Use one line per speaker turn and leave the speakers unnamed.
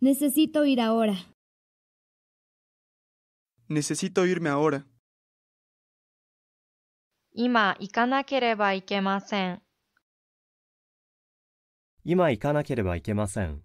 Necesito ir ahora.
Necesito irme ahora.
今行かなければいけません。
今行かなければいけません。